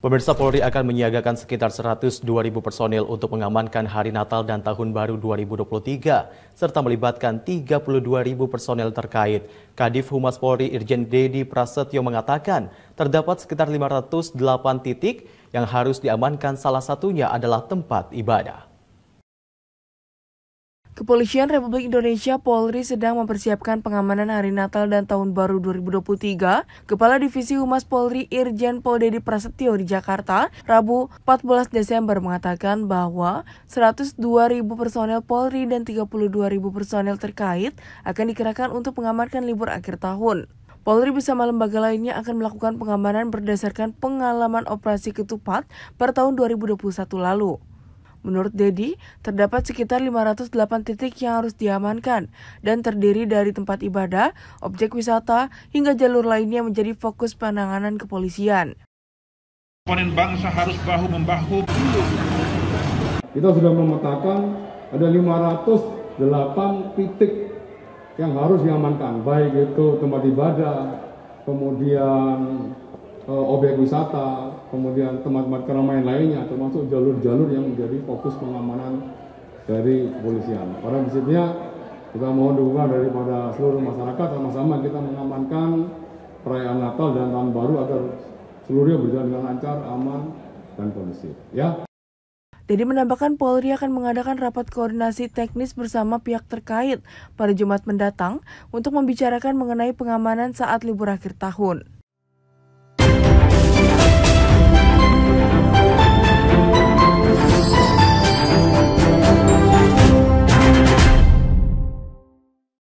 Pemirsa Polri akan menyiagakan sekitar ribu personil untuk mengamankan Hari Natal dan Tahun Baru 2023, serta melibatkan ribu personil terkait. Kadif Humas Polri Irjen Dedi Prasetyo mengatakan, terdapat sekitar 508 titik yang harus diamankan salah satunya adalah tempat ibadah. Kepolisian Republik Indonesia Polri sedang mempersiapkan pengamanan Hari Natal dan Tahun Baru 2023. Kepala Divisi Humas Polri Irjen Pol Dedi Prasetyo di Jakarta, Rabu 14 Desember mengatakan bahwa 102.000 personel Polri dan 32.000 personel terkait akan dikerahkan untuk mengamankan libur akhir tahun. Polri bersama lembaga lainnya akan melakukan pengamanan berdasarkan pengalaman operasi ketupat per tahun 2021 lalu. Menurut Dedi, terdapat sekitar 508 titik yang harus diamankan dan terdiri dari tempat ibadah, objek wisata, hingga jalur lainnya menjadi fokus penanganan kepolisian. Komponen bangsa harus bahu-membahu. Kita sudah memetakan ada 508 titik yang harus diamankan, baik itu tempat ibadah, kemudian Eh, objek wisata, kemudian tempat-tempat keramaian lainnya, termasuk jalur-jalur yang menjadi fokus pengamanan dari kepolisian. Pada prinsipnya kita mohon dukungan daripada seluruh masyarakat sama-sama kita mengamankan perayaan Natal dan Tahun Baru agar seluruhnya berjalan dengan lancar, aman, dan kondusif. Ya. Jadi menambahkan Polri akan mengadakan rapat koordinasi teknis bersama pihak terkait pada Jumat mendatang untuk membicarakan mengenai pengamanan saat libur akhir tahun.